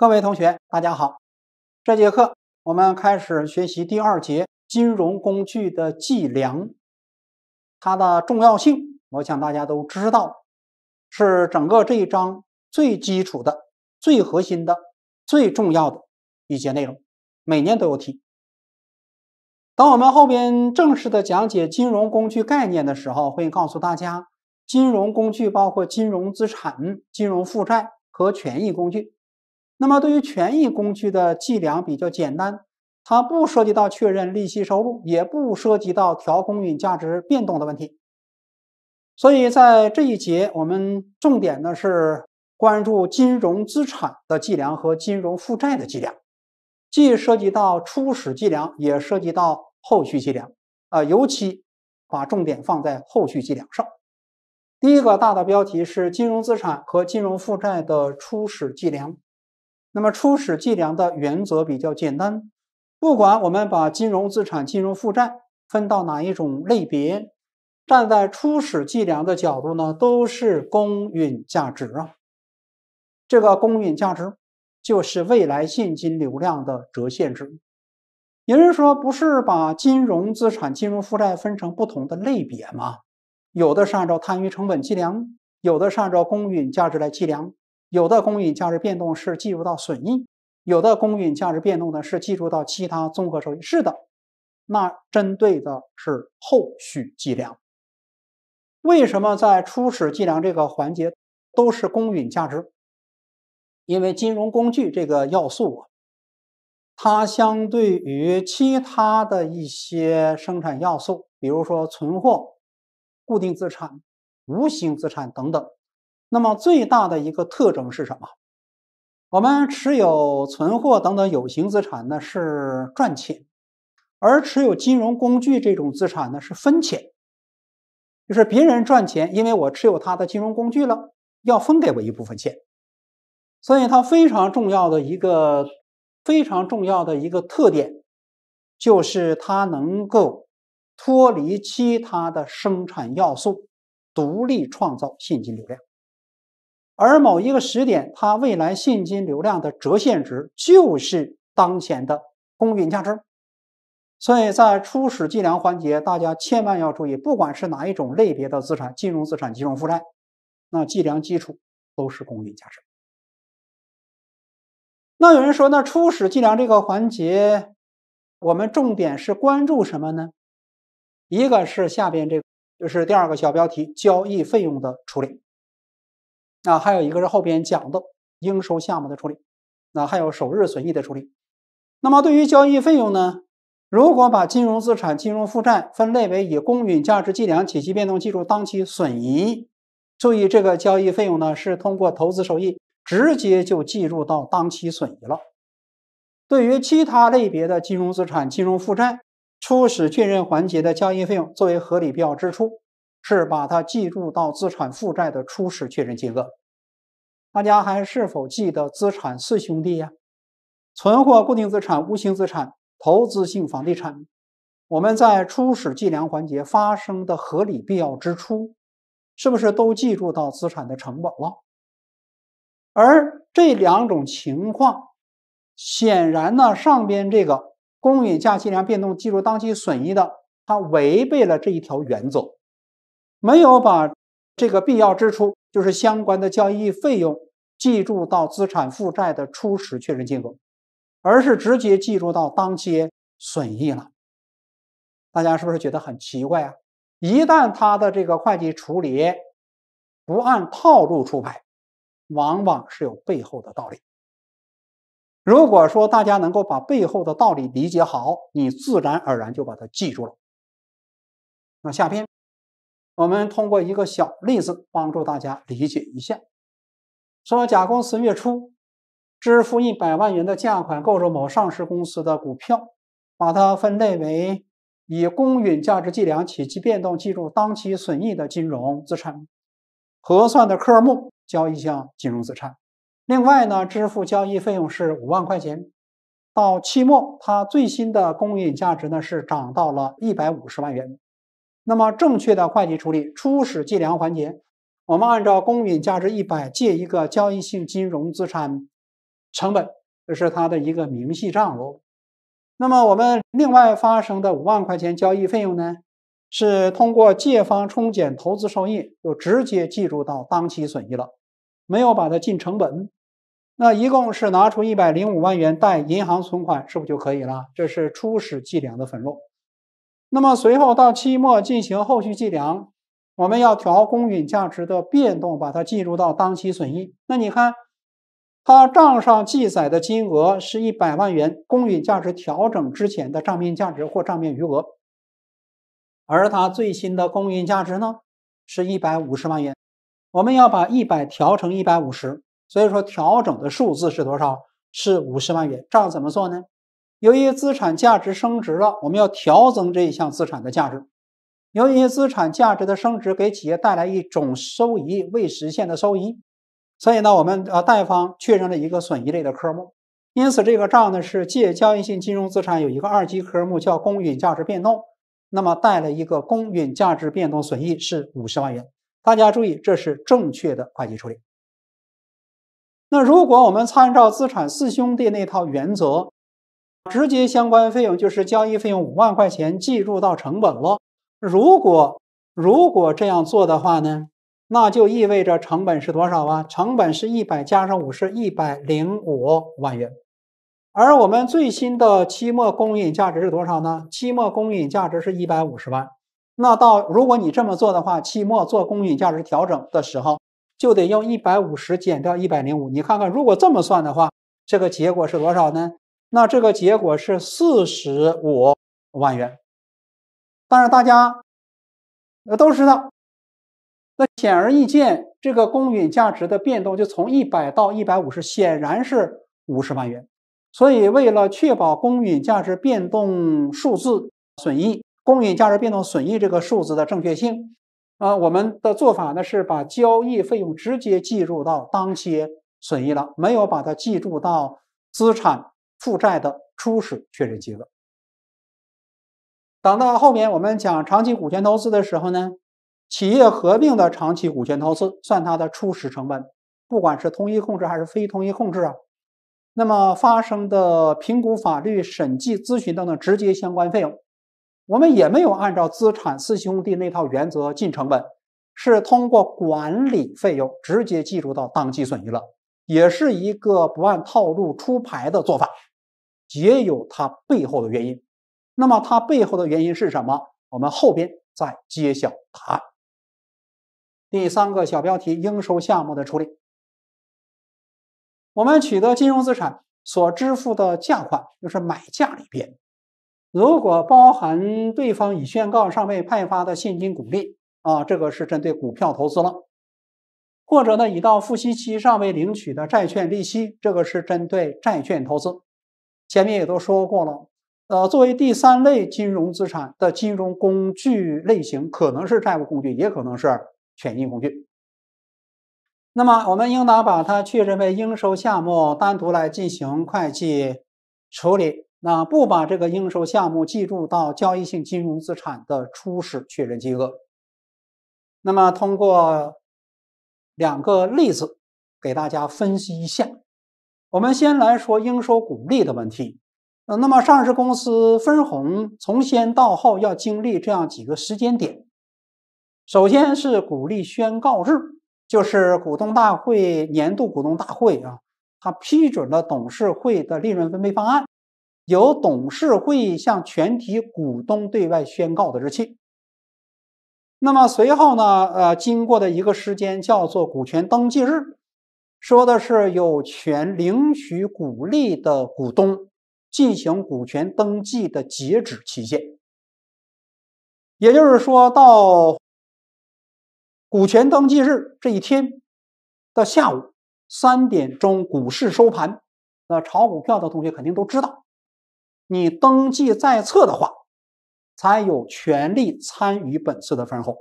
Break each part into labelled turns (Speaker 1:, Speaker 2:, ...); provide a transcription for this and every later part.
Speaker 1: 各位同学，大家好。这节课我们开始学习第二节金融工具的计量，它的重要性，我想大家都知道，是整个这一章最基础的、最核心的、最重要的，一节内容，每年都有题。当我们后边正式的讲解金融工具概念的时候，会告诉大家，金融工具包括金融资产、金融负债和权益工具。那么，对于权益工具的计量比较简单，它不涉及到确认利息收入，也不涉及到调公允价值变动的问题。所以在这一节，我们重点呢是关注金融资产的计量和金融负债的计量，既涉及到初始计量，也涉及到后续计量。啊，尤其把重点放在后续计量上。第一个大的标题是金融资产和金融负债的初始计量。那么，初始计量的原则比较简单。不管我们把金融资产、金融负债分到哪一种类别，站在初始计量的角度呢，都是公允价值啊。这个公允价值就是未来现金流量的折现值。有人说，不是把金融资产、金融负债分成不同的类别吗？有的是按照摊余成本计量，有的是按照公允价值来计量。有的公允价值变动是计入到损益，有的公允价值变动呢是计入到其他综合收益。是的，那针对的是后续计量。为什么在初始计量这个环节都是公允价值？因为金融工具这个要素，啊，它相对于其他的一些生产要素，比如说存货、固定资产、无形资产等等。那么最大的一个特征是什么？我们持有存货等等有形资产呢是赚钱，而持有金融工具这种资产呢是分钱，就是别人赚钱，因为我持有他的金融工具了，要分给我一部分钱。所以它非常重要的一个非常重要的一个特点，就是它能够脱离其他的生产要素，独立创造现金流量。而某一个时点，它未来现金流量的折现值就是当前的公允价值。所以在初始计量环节，大家千万要注意，不管是哪一种类别的资产，金融资产、金融负债，那计量基础都是公允价值。那有人说，那初始计量这个环节，我们重点是关注什么呢？一个是下边这，就是第二个小标题，交易费用的处理。啊，还有一个是后边讲的应收项目的处理，那还有首日损益的处理。那么对于交易费用呢？如果把金融资产、金融负债分类为以公允价值计量且其变动计入当期损益，注意这个交易费用呢是通过投资收益直接就计入到当期损益了。对于其他类别的金融资产、金融负债，初始确认环节的交易费用作为合理必要支出。是把它计入到资产负债的初始确认金额。大家还是否记得资产四兄弟呀？存货、固定资产、无形资产、投资性房地产。我们在初始计量环节发生的合理必要支出，是不是都记入到资产的成本了？而这两种情况，显然呢，上边这个公允价计量变动计入当期损益的，它违背了这一条原则。没有把这个必要支出，就是相关的交易费用，计入到资产负债的初始确认金额，而是直接计入到当期损益了。大家是不是觉得很奇怪啊？一旦他的这个会计处理不按套路出牌，往往是有背后的道理。如果说大家能够把背后的道理理解好，你自然而然就把它记住了。那下边。我们通过一个小例子帮助大家理解一下：说，甲公司月初支付一百万元的价款购入某上市公司的股票，把它分类为以公允价值计量且其变动计入当期损益的金融资产，核算的科目交易项金融资产。另外呢，支付交易费用是五万块钱。到期末，它最新的公允价值呢是涨到了一百五十万元。那么正确的会计处理，初始计量环节，我们按照公允价值一百借一个交易性金融资产成本，这是它的一个明细账目。那么我们另外发生的五万块钱交易费用呢，是通过借方冲减投资收益，就直接计入到当期损益了，没有把它进成本。那一共是拿出一百零五万元贷银行存款，是不是就可以了？这是初始计量的分录。那么随后到期末进行后续计量，我们要调公允价值的变动，把它计入到当期损益。那你看，它账上记载的金额是一百万元，公允价值调整之前的账面价值或账面余额，而它最新的公允价值呢是一百五十万元，我们要把一百调成一百五十，所以说调整的数字是多少？是五十万元。账怎么做呢？由于资产价值升值了，我们要调增这一项资产的价值。由于资产价值的升值给企业带来一种收益未实现的收益，所以呢，我们呃贷方确认了一个损益类的科目。因此，这个账呢是借交易性金融资产有一个二级科目叫公允价值变动，那么带了一个公允价值变动损益是五十万元。大家注意，这是正确的会计处理。那如果我们参照资产四兄弟那套原则，直接相关费用就是交易费用五万块钱计入到成本了。如果如果这样做的话呢，那就意味着成本是多少啊？成本是一百加上五十，一百零五万元。而我们最新的期末公允价值是多少呢？期末公允价值是一百五十万。那到如果你这么做的话，期末做公允价值调整的时候，就得用一百五十减掉一百零五。你看看，如果这么算的话，这个结果是多少呢？那这个结果是四十五万元，但是大家呃都知道，那显而易见，这个公允价值的变动就从一百到一百五十，显然是五十万元。所以，为了确保公允价值变动数字损益、公允价值变动损益这个数字的正确性，啊，我们的做法呢是把交易费用直接计入到当期损益了，没有把它计入到资产。负债的初始确认金额。等到后面我们讲长期股权投资的时候呢，企业合并的长期股权投资算它的初始成本，不管是同一控制还是非同一控制啊。那么发生的评估、法律、审计、咨询等等直接相关费用，我们也没有按照资产四兄弟那套原则进成本，是通过管理费用直接计入到当期损益了，也是一个不按套路出牌的做法。也有它背后的原因，那么它背后的原因是什么？我们后边再揭晓答案。第三个小标题：应收项目的处理。我们取得金融资产所支付的价款就是买价里边，如果包含对方已宣告尚未派发的现金股利啊，这个是针对股票投资了；或者呢，已到付息期尚未领取的债券利息，这个是针对债券投资。前面也都说过了，呃，作为第三类金融资产的金融工具类型，可能是债务工具，也可能是权益工具。那么，我们应当把它确认为应收项目，单独来进行会计处理。那不把这个应收项目计入到交易性金融资产的初始确认金额。那么，通过两个例子给大家分析一下。我们先来说应收股利的问题，呃，那么上市公司分红从先到后要经历这样几个时间点，首先是股利宣告日，就是股东大会年度股东大会啊，他批准了董事会的利润分配方案，由董事会向全体股东对外宣告的日期。那么随后呢，呃，经过的一个时间叫做股权登记日。说的是有权领取股利的股东进行股权登记的截止期限，也就是说到股权登记日这一天的下午三点钟股市收盘。那炒股票的同学肯定都知道，你登记在册的话，才有权利参与本次的分红，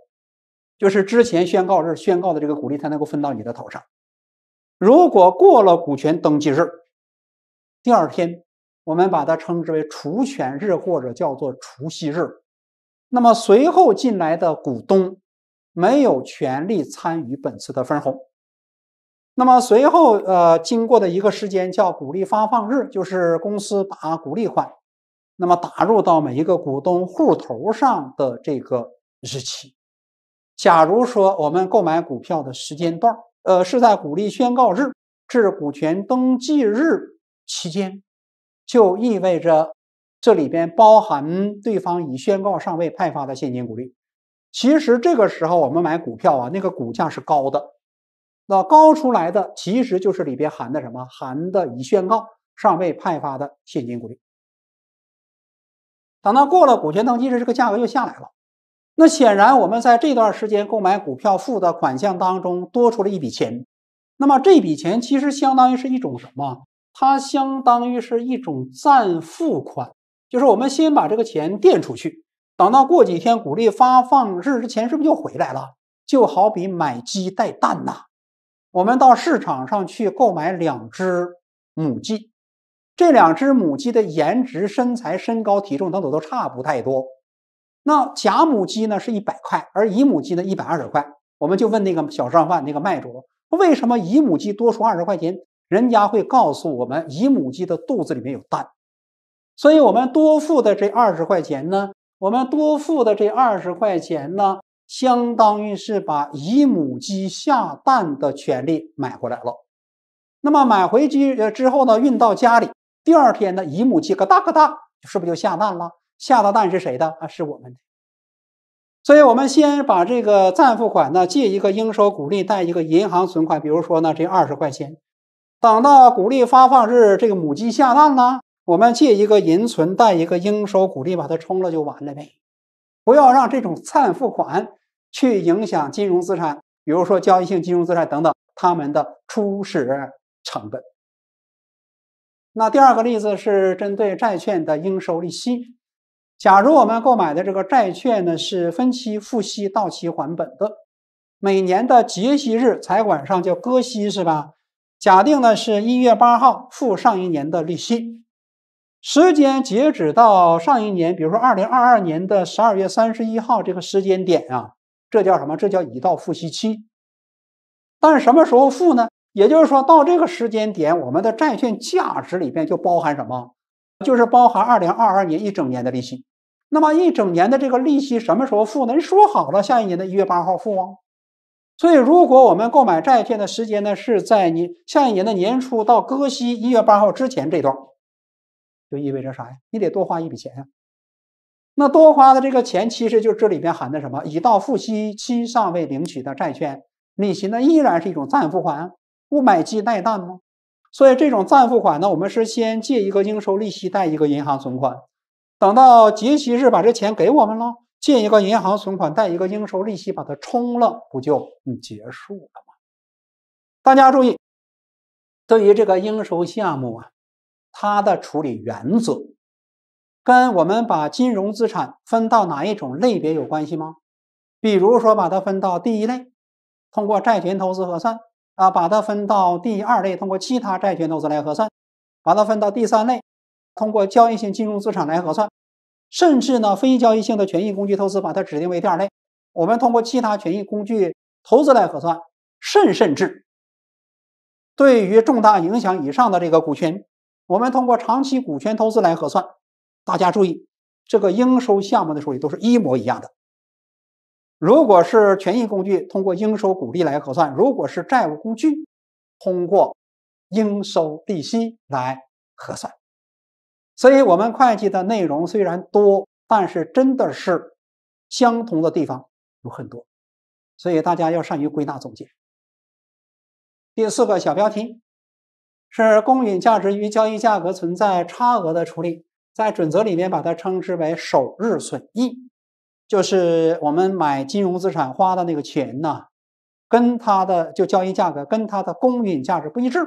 Speaker 1: 就是之前宣告日宣告的这个股利才能够分到你的头上。如果过了股权登记日，第二天我们把它称之为除权日，或者叫做除息日。那么随后进来的股东没有权利参与本次的分红。那么随后呃经过的一个时间叫股利发放日，就是公司把股利款那么打入到每一个股东户头上的这个日期。假如说我们购买股票的时间段呃，是在股利宣告日至股权登记日期间，就意味着这里边包含对方已宣告尚未派发的现金股利。其实这个时候我们买股票啊，那个股价是高的，那高出来的其实就是里边含的什么？含的已宣告尚未派发的现金股利。等到过了股权登记日，这个价格又下来了。那显然，我们在这段时间购买股票付的款项当中多出了一笔钱，那么这笔钱其实相当于是一种什么？它相当于是一种暂付款，就是我们先把这个钱垫出去，等到过几天股利发放日之前是不是就回来了？就好比买鸡带蛋呐，我们到市场上去购买两只母鸡，这两只母鸡的颜值、身材、身高、体重等等都差不太多。那甲母鸡呢是一百块，而乙母鸡呢一百二十块。我们就问那个小商贩，那个卖主，为什么乙母鸡多出二十块钱？人家会告诉我们，乙母鸡的肚子里面有蛋。所以，我们多付的这二十块钱呢，我们多付的这二十块钱呢，相当于是把乙母鸡下蛋的权利买回来了。那么买回去呃之后呢，运到家里，第二天呢，乙母鸡咯哒咯哒，是不是就下蛋了？下的蛋是谁的啊？是我们的，所以，我们先把这个暂付款呢，借一个应收股利，贷一个银行存款。比如说呢，这二十块钱，等到股利发放日，这个母鸡下蛋了，我们借一个银存，贷一个应收股利，把它冲了就完了呗。不要让这种暂付款去影响金融资产，比如说交易性金融资产等等他们的初始成本。那第二个例子是针对债券的应收利息。假如我们购买的这个债券呢是分期付息到期还本的，每年的结息日，财管上叫割息是吧？假定呢是一月八号付上一年的利息，时间截止到上一年，比如说二零二二年的十二月三十一号这个时间点啊，这叫什么？这叫已到付息期。但是什么时候付呢？也就是说到这个时间点，我们的债券价值里边就包含什么？就是包含二零二二年一整年的利息。那么一整年的这个利息什么时候付能说好了，下一年的一月八号付吗？所以，如果我们购买债券的时间呢，是在你下一年的年初到割息一月八号之前这段，就意味着啥呀？你得多花一笔钱呀。那多花的这个钱，其实就是这里边含的什么已到付息期尚未领取的债券利息呢？依然是一种暂付款，不买鸡带蛋吗？所以，这种暂付款呢，我们是先借一个应收利息，贷一个银行存款。等到节息日把这钱给我们了，进一个银行存款，带一个应收利息，把它冲了，不就结束了吗？大家注意，对于这个应收项目啊，它的处理原则跟我们把金融资产分到哪一种类别有关系吗？比如说把它分到第一类，通过债权投资核算啊；把它分到第二类，通过其他债权投资来核算；把它分到第三类。通过交易性金融资产来核算，甚至呢非交易性的权益工具投资把它指定为第二类，我们通过其他权益工具投资来核算，甚甚至对于重大影响以上的这个股权，我们通过长期股权投资来核算。大家注意，这个应收项目的收益都是一模一样的。如果是权益工具通过应收股利来核算，如果是债务工具，通过应收利息来核算。所以我们会计的内容虽然多，但是真的是相同的地方有很多，所以大家要善于归纳总结。第四个小标题是公允价值与交易价格存在差额的处理，在准则里面把它称之为首日损益，就是我们买金融资产花的那个钱呢，跟它的就交易价格跟它的公允价值不一致。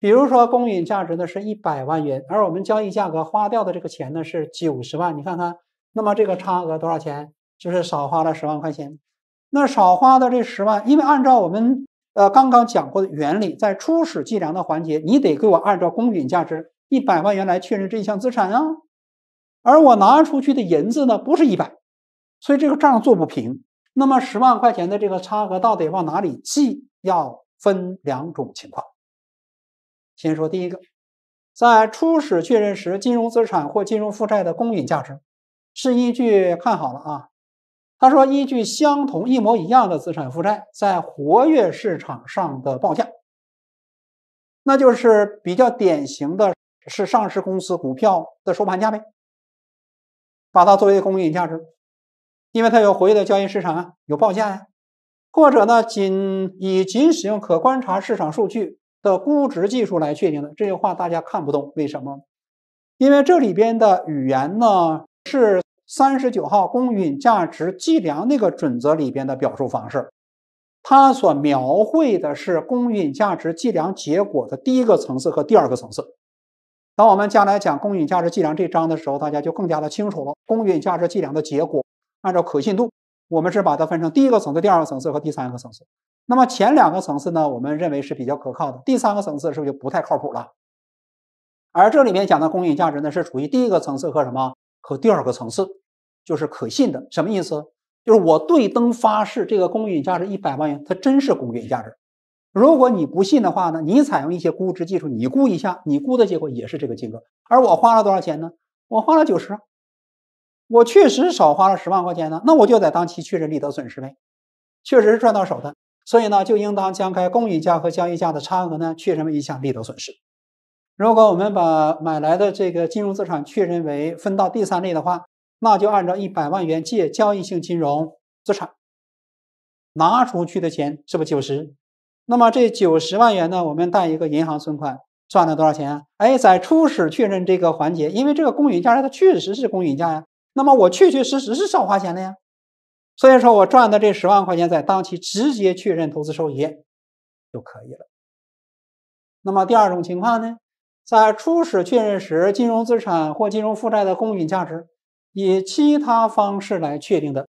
Speaker 1: 比如说，公允价值呢是一百万元，而我们交易价格花掉的这个钱呢是九十万，你看看，那么这个差额多少钱？就是少花了十万块钱。那少花的这十万，因为按照我们呃刚刚讲过的原理，在初始计量的环节，你得给我按照公允价值一百万元来确认这项资产啊，而我拿出去的银子呢不是一百，所以这个账做不平。那么十万块钱的这个差额到底往哪里记？要分两种情况。先说第一个，在初始确认时，金融资产或金融负债的公允价值是依据看好了啊，他说依据相同一模一样的资产负债在活跃市场上的报价，那就是比较典型的是上市公司股票的收盘价呗，把它作为公允价值，因为它有活跃的交易市场啊，有报价呀，或者呢仅以仅使用可观察市场数据。的估值技术来确定的，这些话大家看不懂，为什么？因为这里边的语言呢，是三十九号公允价值计量那个准则里边的表述方式，它所描绘的是公允价值计量结果的第一个层次和第二个层次。当我们将来讲公允价值计量这章的时候，大家就更加的清楚了。公允价值计量的结果，按照可信度，我们是把它分成第一个层次、第二个层次和第三个层次。那么前两个层次呢，我们认为是比较可靠的。第三个层次是不是就不太靠谱了？而这里面讲的公允价值呢，是处于第一个层次和什么？和第二个层次，就是可信的。什么意思？就是我对灯发誓，这个公允价值一百万元，它真是公允价值。如果你不信的话呢，你采用一些估值技术，你估一下，你估的结果也是这个金额。而我花了多少钱呢？我花了九十，我确实少花了十万块钱呢。那我就在当期确认利得损失呗，确实是赚到手的。所以呢，就应当将该公允价和交易价的差额呢，确认为一项利得损失。如果我们把买来的这个金融资产确认为分到第三类的话，那就按照一百万元借交易性金融资产。拿出去的钱是不是九十？那么这九十万元呢，我们贷一个银行存款，赚了多少钱？哎，在初始确认这个环节，因为这个公允价它确实是公允价呀，那么我确确实实是少花钱了呀。所以说我赚的这十万块钱，在当期直接确认投资收益就可以了。那么第二种情况呢，在初始确认时，金融资产或金融负债的公允价值以其他方式来确定的，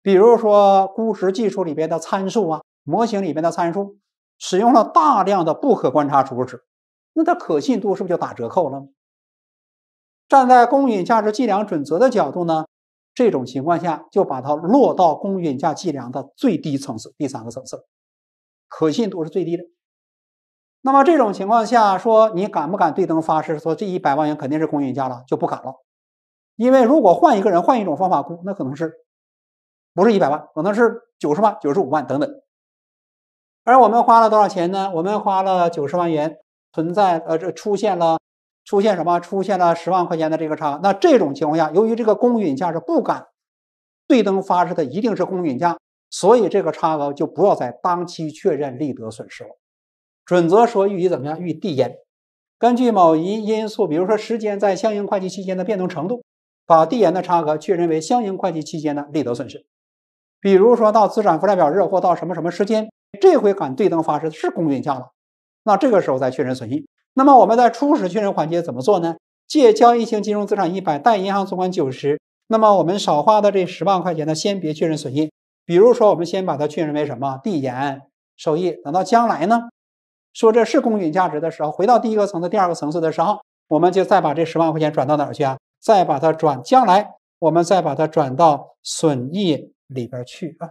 Speaker 1: 比如说估值技术里边的参数啊，模型里边的参数，使用了大量的不可观察输入值，那它可信度是不是就打折扣了？站在公允价值计量准则的角度呢？这种情况下，就把它落到公允价计量的最低层次，第三个层次，可信度是最低的。那么这种情况下，说你敢不敢对灯发誓说这一百万元肯定是公允价了？就不敢了，因为如果换一个人换一种方法估，那可能是不是一百万，可能是九十万、九十五万等等。而我们花了多少钱呢？我们花了九十万元，存在呃这出现了。出现什么？出现了十万块钱的这个差，那这种情况下，由于这个公允价是不敢对灯发射的，一定是公允价，所以这个差额就不要在当期确认利得损失了。准则说予以怎么样？予以递延。根据某一因素，比如说时间，在相应会计期间的变动程度，把递延的差额确认为相应会计期间的利得损失。比如说到资产负债表日或到什么什么时间，这回敢对灯发射是公允价了，那这个时候再确认损益。那么我们在初始确认环节怎么做呢？借交易性金融资产一百，贷银行存款九十。那么我们少花的这十万块钱呢，先别确认损益。比如说，我们先把它确认为什么递延收益。等到将来呢，说这是公允价值的时候，回到第一个层次、第二个层次的时候，我们就再把这十万块钱转到哪儿去啊？再把它转，将来我们再把它转到损益里边去啊。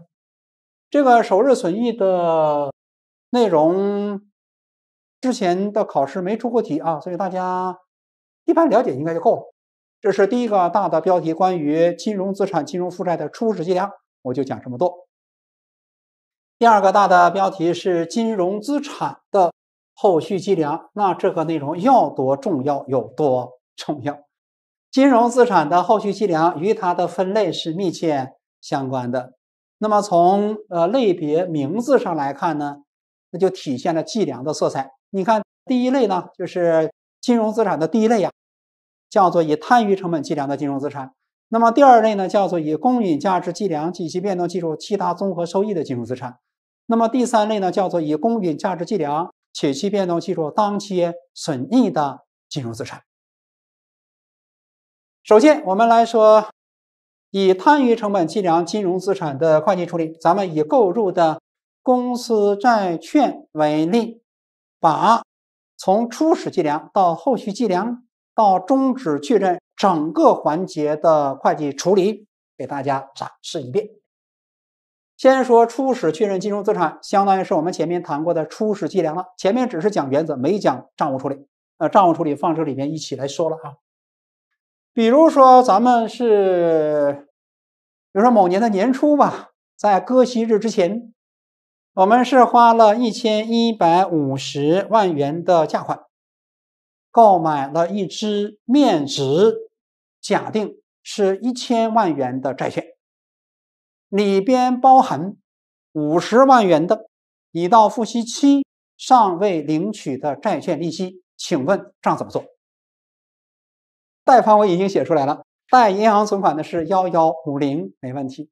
Speaker 1: 这个首日损益的内容。之前的考试没出过题啊，所以大家一般了解应该就够。了。这是第一个大的标题，关于金融资产、金融负债的初始计量，我就讲这么多。第二个大的标题是金融资产的后续计量，那这个内容要多重要有多重要？金融资产的后续计量与它的分类是密切相关的。那么从呃类别名字上来看呢，那就体现了计量的色彩。你看，第一类呢，就是金融资产的第一类呀，叫做以摊余成本计量的金融资产。那么第二类呢，叫做以公允价值计量及其变动计入其他综合收益的金融资产。那么第三类呢，叫做以公允价值计量且其变动计入当期损益的金融资产。首先，我们来说以摊余成本计量金融资产的会计处理。咱们以购入的公司债券为例。把从初始计量到后续计量到终止确认整个环节的会计处理给大家展示一遍。先说初始确认金融资产，相当于是我们前面谈过的初始计量了。前面只是讲原则，没讲账务处理。呃，账务处理放这里面一起来说了啊。比如说咱们是，比如说某年的年初吧，在割息日之前。我们是花了一千一百五十万元的价款，购买了一只面值假定是一千万元的债券，里边包含五十万元的已到付息期尚未领取的债券利息。请问账怎么做？贷方我已经写出来了，贷银行存款的是幺幺五零，没问题。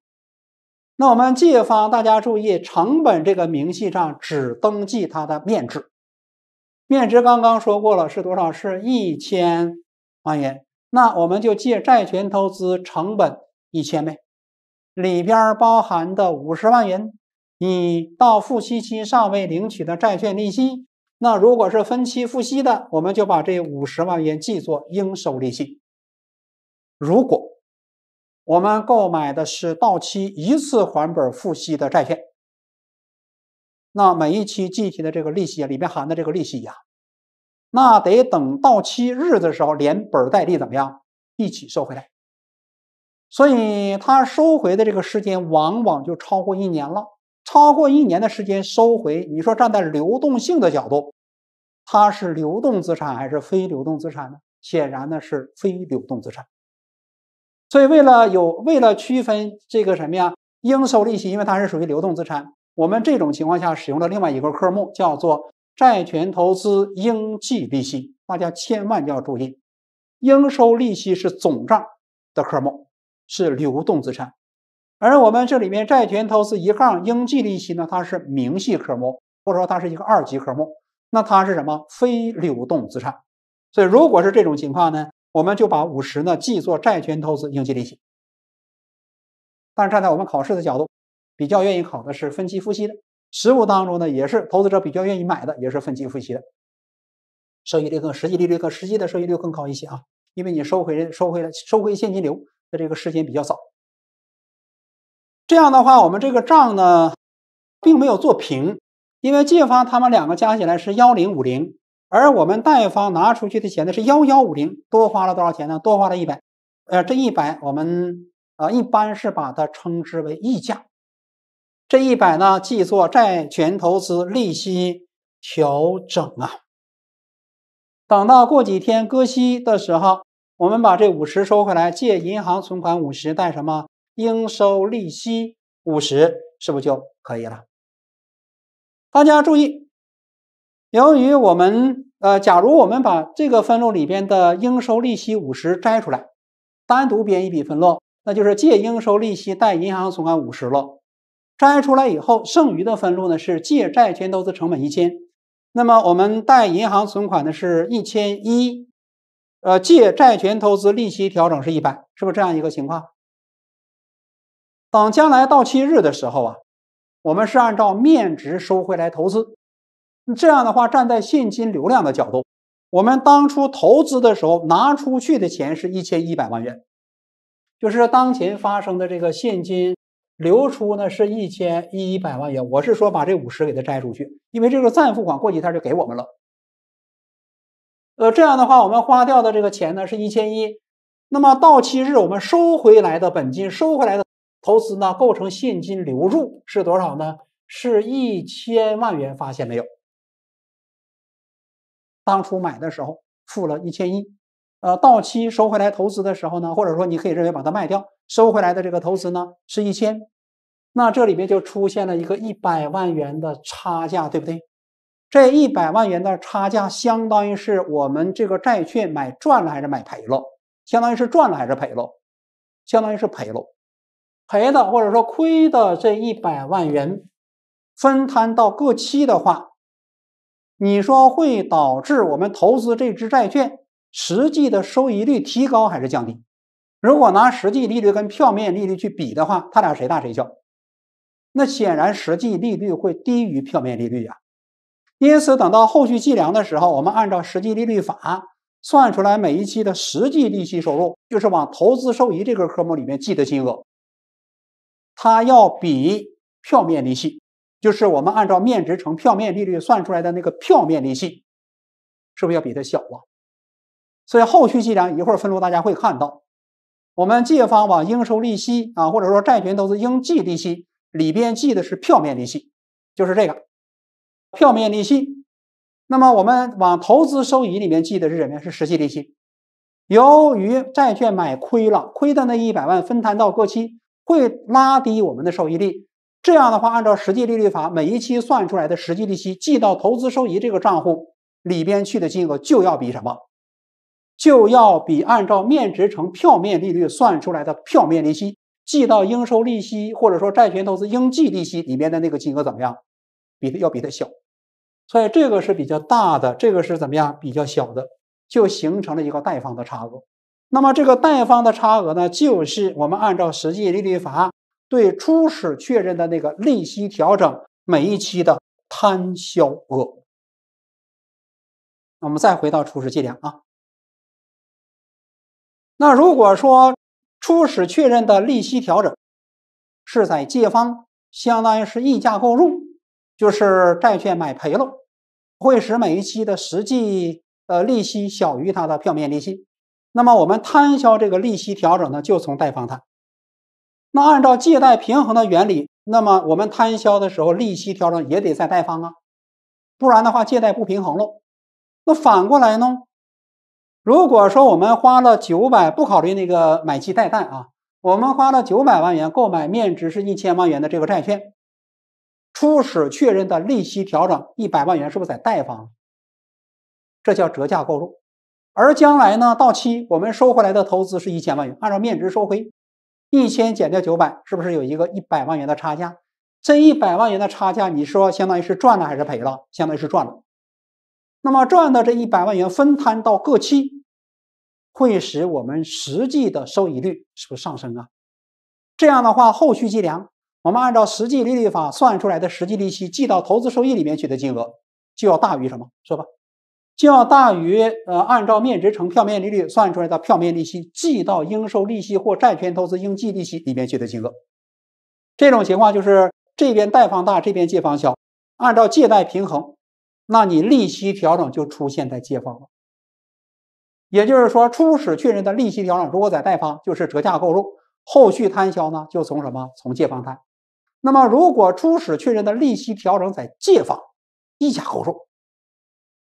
Speaker 1: 那我们借方，大家注意，成本这个明细账只登记它的面值。面值刚刚说过了，是多少？是一千万元。那我们就借债权投资成本一千呗，里边包含的五十万元你到付息期尚未领取的债券利息。那如果是分期付息的，我们就把这五十万元记作应收利息。如果，我们购买的是到期一次还本付息的债券，那每一期计提的这个利息里面含的这个利息呀，那得等到期日的时候连本带利怎么样一起收回来？所以它收回的这个时间往往就超过一年了。超过一年的时间收回，你说站在流动性的角度，它是流动资产还是非流动资产呢？显然呢是非流动资产。所以，为了有为了区分这个什么呀，应收利息，因为它是属于流动资产，我们这种情况下使用了另外一个科目，叫做债权投资应计利息。大家千万要注意，应收利息是总账的科目，是流动资产，而我们这里面债权投资一杠应计利息呢，它是明细科目，或者说它是一个二级科目，那它是什么？非流动资产。所以，如果是这种情况呢？我们就把五十呢记作债权投资应计利息，但是站在我们考试的角度，比较愿意考的是分期付息的。实物当中呢，也是投资者比较愿意买的，也是分期付息的。收益率和实际利率和实际的收益率更高一些啊，因为你收回、收回、收回现金流的这个时间比较早。这样的话，我们这个账呢，并没有做平，因为借方他们两个加起来是幺零五零。而我们贷方拿出去的钱呢是幺幺五零，多花了多少钱呢？多花了一百，呃，这一百我们啊一般是把它称之为溢价，这一百呢记作债权投资利息调整啊。等到过几天割息的时候，我们把这五十收回来，借银行存款五十，贷什么应收利息五十，是不是就可以了？大家注意。由于我们呃，假如我们把这个分录里边的应收利息五十摘出来，单独编一笔分录，那就是借应收利息，贷银行存款五十了。摘出来以后，剩余的分录呢是借债权投资成本一千，那么我们贷银行存款呢是一千一，呃，借债权投资利息调整是一百，是不是这样一个情况？等将来到期日的时候啊，我们是按照面值收回来投资。这样的话，站在现金流量的角度，我们当初投资的时候拿出去的钱是一千一百万元，就是当前发生的这个现金流出呢是一千一百万元。我是说把这五十给它摘出去，因为这个暂付款过几天就给我们了。呃，这样的话，我们花掉的这个钱呢是一千一，那么到期日我们收回来的本金、收回来的投资呢，构成现金流入是多少呢？是一千万元。发现没有？当初买的时候付了一千一，呃，到期收回来投资的时候呢，或者说你可以认为把它卖掉，收回来的这个投资呢是一千，那这里面就出现了一个一百万元的差价，对不对？这一百万元的差价相当于是我们这个债券买赚了还是买赔了？相当于是赚了还是赔了？相当于是赔了，赔的或者说亏的这一百万元分摊到各期的话。你说会导致我们投资这支债券实际的收益率提高还是降低？如果拿实际利率跟票面利率去比的话，它俩谁大谁小？那显然实际利率会低于票面利率呀。因此，等到后续计量的时候，我们按照实际利率法算出来每一期的实际利息收入，就是往投资收益这个科目里面记的金额，它要比票面利息。就是我们按照面值乘票面利率算出来的那个票面利息，是不是要比它小啊？所以后续计量一会儿分录大家会看到，我们借方往应收利息啊，或者说债权投资应计利息里边记的是票面利息，就是这个票面利息。那么我们往投资收益里面记的是什么呀？是实际利息。由于债券买亏了，亏的那一百万分摊到各期，会拉低我们的收益率。这样的话，按照实际利率法，每一期算出来的实际利息记到投资收益这个账户里边去的金额就要比什么？就要比按照面值乘票面利率算出来的票面利息记到应收利息或者说债权投资应计利息里边的那个金额怎么样？比的要比它小，所以这个是比较大的，这个是怎么样比较小的，就形成了一个贷方的差额。那么这个贷方的差额呢，就是我们按照实际利率法。对初始确认的那个利息调整，每一期的摊销额。我们再回到初始计量啊。那如果说初始确认的利息调整是在借方，相当于是溢价购入，就是债券买赔了，会使每一期的实际呃利息小于它的票面利息。那么我们摊销这个利息调整呢，就从贷方谈。那按照借贷平衡的原理，那么我们摊销的时候，利息调整也得在贷方啊，不然的话借贷不平衡喽。那反过来呢？如果说我们花了九百，不考虑那个买期贷贷啊，我们花了九百万元购买面值是一千万元的这个债券，初始确认的利息调整一百万元是不是在贷方？这叫折价购入。而将来呢，到期我们收回来的投资是一千万元，按照面值收回。一千减掉九百，是不是有一个一百万元的差价？这一百万元的差价，你说相当于是赚了还是赔了？相当于是赚了。那么赚的这一百万元分摊到各期，会使我们实际的收益率是不是上升啊？这样的话，后续计量，我们按照实际利率法算出来的实际利息记到投资收益里面去的金额，就要大于什么？说吧。就要大于呃，按照面值乘票面利率算出来的票面利息，计到应收利息或债权投资应计利息里面去的金额。这种情况就是这边贷方大，这边借方小。按照借贷平衡，那你利息调整就出现在借方了。也就是说，初始确认的利息调整如果在贷方，就是折价购入，后续摊销呢就从什么？从借方摊。那么如果初始确认的利息调整在借方，溢价购入。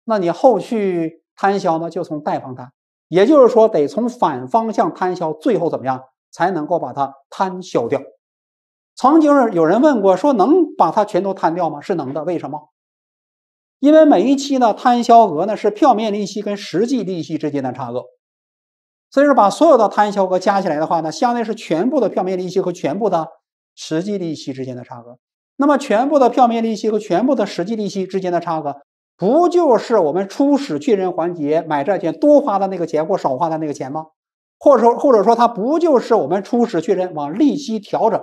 Speaker 1: 那你后续摊销呢？就从贷方摊，也就是说得从反方向摊销，最后怎么样才能够把它摊销掉？曾经有人问过，说能把它全都摊掉吗？是能的。为什么？因为每一期呢摊销额呢是票面利息跟实际利息之间的差额，所以说把所有的摊销额加起来的话呢，相当于是全部的票面利息和全部的实际利息之间的差额。那么全部的票面利息和全部的实际利息之间的差额。不就是我们初始确认环节买债券多花的那个钱或少花的那个钱吗？或者说，或者说它不就是我们初始确认往利息调整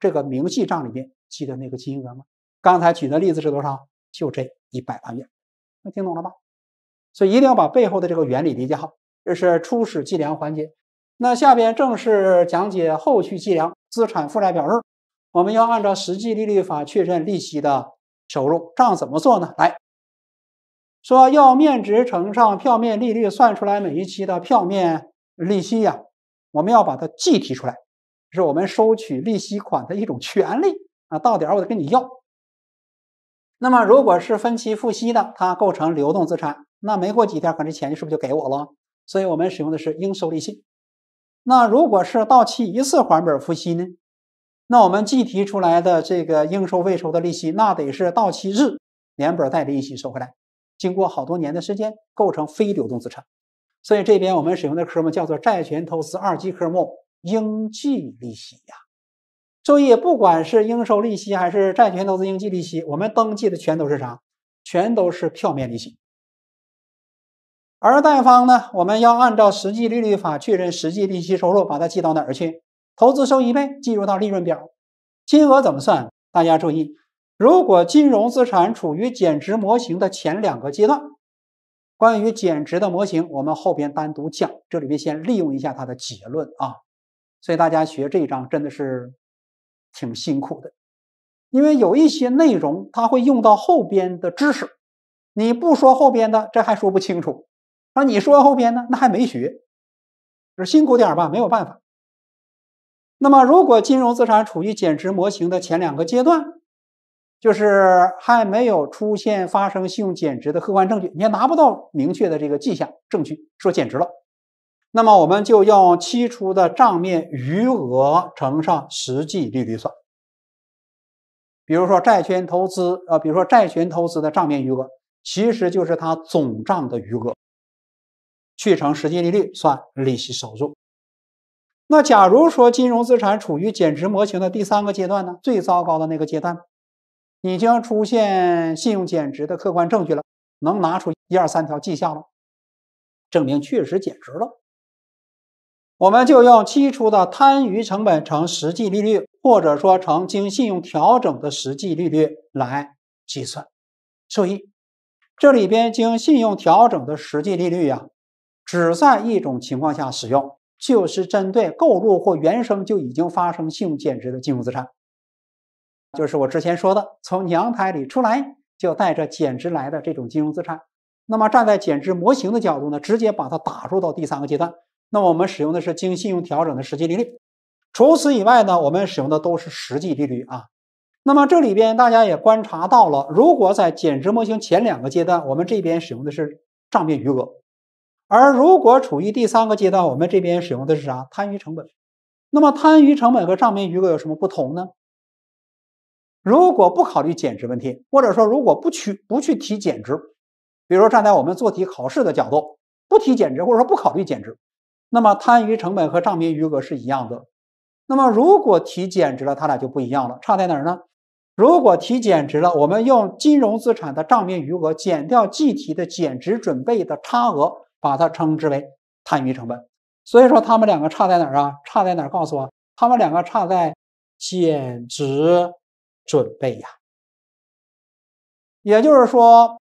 Speaker 1: 这个明细账里面记的那个金额吗？刚才举的例子是多少？就这一百万元，能听懂了吧？所以一定要把背后的这个原理理解好，这是初始计量环节。那下边正式讲解后续计量资产负债表日，我们要按照实际利率法确认利息的收入，账怎么做呢？来。说要面值乘上票面利率算出来每一期的票面利息呀，我们要把它计提出来，是我们收取利息款的一种权利啊。到点我就跟你要。那么如果是分期付息的，它构成流动资产。那没过几天，可能钱是不是就给我了？所以我们使用的是应收利息。那如果是到期一次还本付息呢？那我们计提出来的这个应收未收的利息，那得是到期日连本带利息收回来。经过好多年的时间，构成非流动资产，所以这边我们使用的科目叫做“债权投资二级科目应计利息”呀。注意，不管是应收利息还是债权投资应计利息，我们登记的全都是啥？全都是票面利息。而贷方呢，我们要按照实际利率法确认实际利息收入，把它记到哪儿去？投资收益呗，计入到利润表，金额怎么算？大家注意。如果金融资产处于减值模型的前两个阶段，关于减值的模型，我们后边单独讲。这里面先利用一下它的结论啊。所以大家学这一章真的是挺辛苦的，因为有一些内容它会用到后边的知识，你不说后边的，这还说不清楚；那你说后边呢，那还没学，就辛苦点吧，没有办法。那么，如果金融资产处于减值模型的前两个阶段，就是还没有出现发生信用减值的客观证据，你也拿不到明确的这个迹象证据说减值了。那么我们就用期初的账面余额乘上实际利率算。比如说债权投资啊，比如说债权投资的账面余额其实就是它总账的余额，去乘实际利率算利息收入。那假如说金融资产处于减值模型的第三个阶段呢？最糟糕的那个阶段。已经出现信用减值的客观证据了，能拿出一二三条迹象吗？证明确实减值了，我们就用期初的摊余成本乘实际利率，或者说乘经信用调整的实际利率来计算注意，这里边经信用调整的实际利率呀，只在一种情况下使用，就是针对购入或原生就已经发生信用减值的金融资产。就是我之前说的，从娘胎里出来就带着减值来的这种金融资产。那么站在减值模型的角度呢，直接把它打入到第三个阶段。那么我们使用的是经信用调整的实际利率。除此以外呢，我们使用的都是实际利率啊。那么这里边大家也观察到了，如果在减值模型前两个阶段，我们这边使用的是账面余额，而如果处于第三个阶段，我们这边使用的是啥？摊余成本。那么摊余成本和账面余额有什么不同呢？如果不考虑减值问题，或者说如果不去不去提减值，比如说站在我们做题考试的角度，不提减值或者说不考虑减值，那么摊余成本和账面余额是一样的。那么如果提减值了，它俩就不一样了，差在哪儿呢？如果提减值了，我们用金融资产的账面余额减掉计提的减值准备的差额，把它称之为摊余成本。所以说他们两个差在哪儿啊？差在哪儿？告诉我，他们两个差在减值。准备呀，也就是说，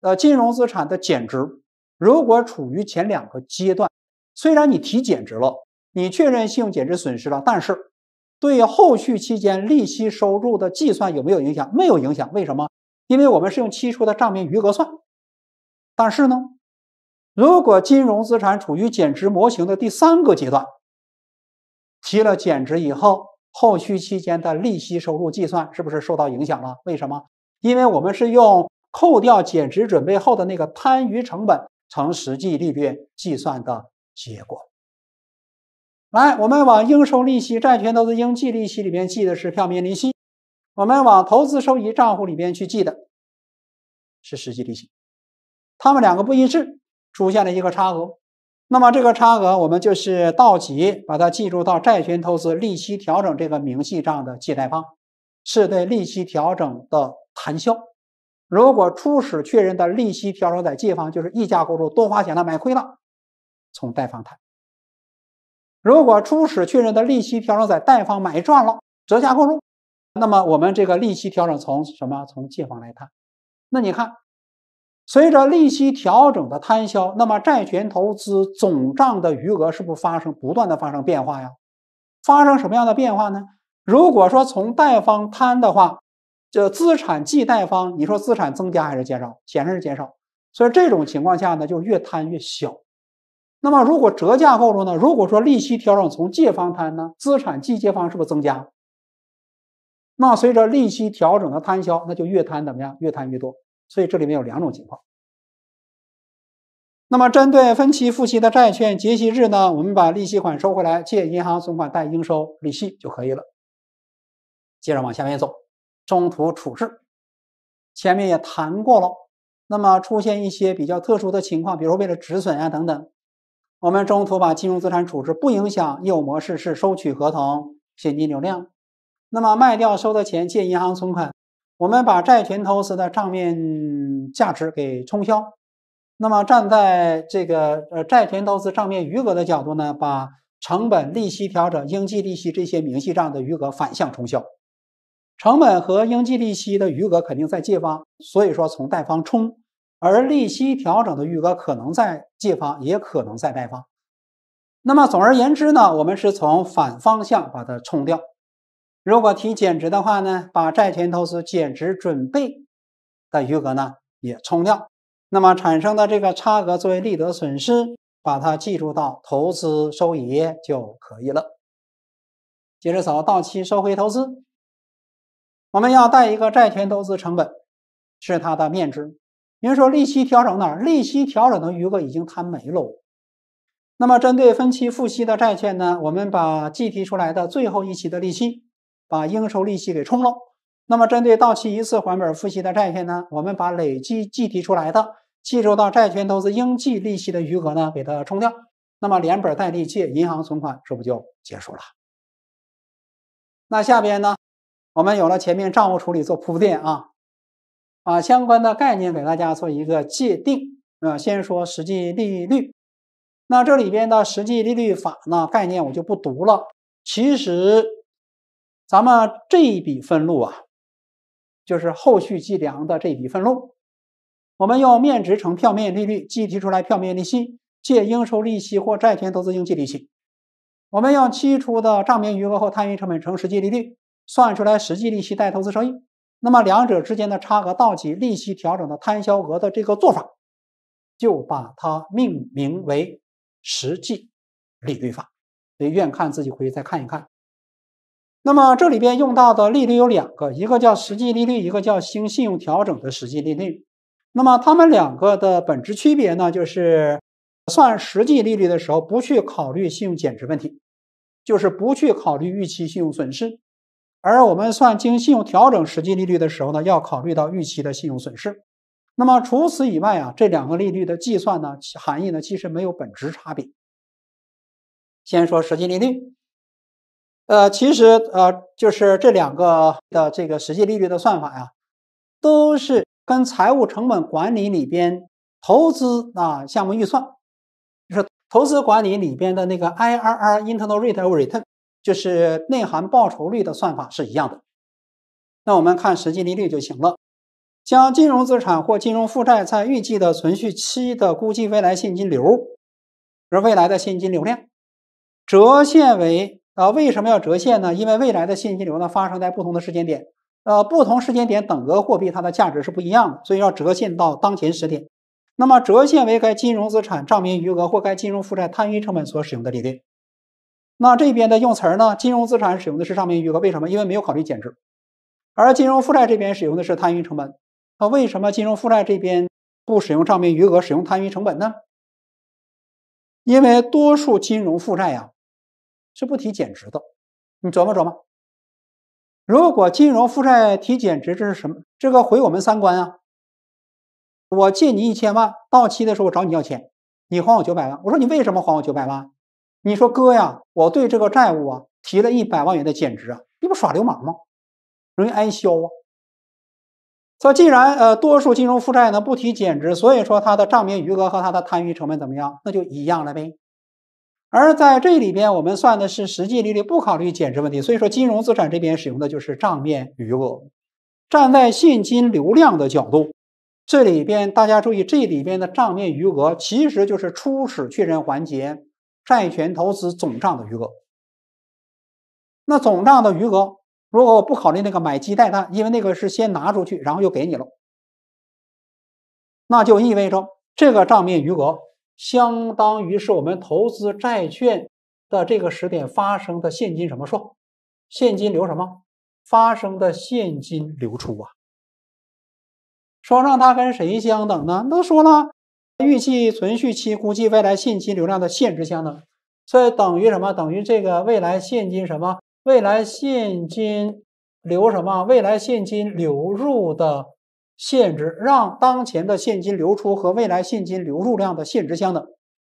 Speaker 1: 呃，金融资产的减值，如果处于前两个阶段，虽然你提减值了，你确认信用减值损失了，但是对后续期间利息收入的计算有没有影响？没有影响。为什么？因为我们是用期初的账面余额算。但是呢，如果金融资产处于减值模型的第三个阶段，提了减值以后。后续期间的利息收入计算是不是受到影响了？为什么？因为我们是用扣掉减值准备后的那个摊余成本乘实际利率计算的结果。来，我们往应收利息、债权投资应计利息里面记的是票面利息，我们往投资收益账户里边去记的是实际利息，他们两个不一致，出现了一个差额。那么这个差额，我们就是到期把它计入到债权投资利息调整这个明细账的借方，是对利息调整的摊销。如果初始确认的利息调整在借方，就是溢价购入，多花钱了，买亏了，从贷方谈。如果初始确认的利息调整在贷方买赚了，折价购入，那么我们这个利息调整从什么？从借方来看。那你看。随着利息调整的摊销，那么债权投资总账的余额是不是发生不断的发生变化呀？发生什么样的变化呢？如果说从贷方摊的话，就资产记贷方，你说资产增加还是减少？显然是减少。所以这种情况下呢，就越摊越小。那么如果折价购入呢？如果说利息调整从借方摊呢，资产计借方是不是增加？那随着利息调整的摊销，那就越摊怎么样？越摊越多。所以这里面有两种情况。那么针对分期付息的债券结息日呢，我们把利息款收回来，借银行存款，贷应收利息就可以了。接着往下面走，中途处置，前面也谈过了。那么出现一些比较特殊的情况，比如说为了止损啊等等，我们中途把金融资产处置，不影响业务模式是收取合同现金流量。那么卖掉收的钱，借银行存款。我们把债权投资的账面价值给冲销，那么站在这个呃债权投资账面余额的角度呢，把成本、利息调整、应计利息这些明细账的余额反向冲销，成本和应计利息的余额肯定在借方，所以说从贷方冲，而利息调整的余额可能在借方，也可能在贷方，那么总而言之呢，我们是从反方向把它冲掉。如果提减值的话呢，把债权投资减值准备的余额呢也冲掉，那么产生的这个差额作为利得损失，把它计入到投资收益就可以了。接着走到期收回投资，我们要带一个债权投资成本，是它的面值。比如说利息调整的利息调整的余额已经摊没喽。那么针对分期付息的债券呢，我们把计提出来的最后一期的利息。把应收利息给冲了。那么，针对到期一次还本付息的债券呢，我们把累计计提出来的计入到债权投资应计利息的余额呢，给它冲掉。那么，连本带利借银行存款，这不就结束了？那下边呢，我们有了前面账务处理做铺垫啊，把相关的概念给大家做一个界定啊。先说实际利率。那这里边的实际利率法呢概念我就不读了。其实。咱们这一笔分录啊，就是后续计量的这笔分录，我们用面值乘票面利率，计提出来票面利息，借应收利息或债权投资应计利息。我们用期初的账面余额或摊余成本乘实际利率，算出来实际利息带投资收益。那么两者之间的差额到期利息调整的摊销额的这个做法，就把它命名为实际利率法。所以愿看自己回去再看一看。那么这里边用到的利率有两个，一个叫实际利率，一个叫新信用调整的实际利率。那么它们两个的本质区别呢，就是算实际利率的时候不去考虑信用减值问题，就是不去考虑预期信用损失；而我们算经信用调整实际利率的时候呢，要考虑到预期的信用损失。那么除此以外啊，这两个利率的计算呢，含义呢，其实没有本质差别。先说实际利率。呃，其实呃，就是这两个的这个实际利率的算法呀，都是跟财务成本管理里边投资啊项目预算，就是投资管理里边的那个 IRR internal rate of return，就是内含报酬率的算法是一样的。那我们看实际利率就行了，将金融资产或金融负债在预计的存续期的估计未来现金流，而未来的现金流量折现为。啊，为什么要折现呢？因为未来的现金流呢发生在不同的时间点，呃，不同时间点等额货币它的价值是不一样的，所以要折现到当前时点。那么折现为该金融资产账面余额或该金融负债摊余成本所使用的利率。那这边的用词儿呢？金融资产使用的是账面余额，为什么？因为没有考虑减值。而金融负债这边使用的是摊余成本。那为什么金融负债这边不使用账面余额，使用摊余成本呢？因为多数金融负债呀。是不提减值的，你琢磨琢磨。如果金融负债提减值，这是什么？这个毁我们三观啊！我借你一千万，到期的时候我找你要钱，你还我九百万。我说你为什么还我九百万？你说哥呀，我对这个债务啊提了一百万元的减值啊，你不耍流氓吗？容易挨削啊！所以，既然呃多数金融负债呢不提减值，所以说它的账面余额和它的摊余成本怎么样？那就一样了呗。而在这里边，我们算的是实际利率，不考虑减值问题。所以说，金融资产这边使用的就是账面余额。站在现金流量的角度，这里边大家注意，这里边的账面余额其实就是初始确认环节债权投资总账的余额。那总账的余额，如果我不考虑那个买基贷贷，因为那个是先拿出去，然后又给你了，那就意味着这个账面余额。相当于是我们投资债券的这个时点发生的现金什么数？现金流什么发生的现金流出啊，说让它跟谁相等呢？都说了，预计存续期估计未来现金流量的现值相等，所以等于什么？等于这个未来现金什么未来现金流什么未来现金流入的。现值让当前的现金流出和未来现金流入量的现值相等。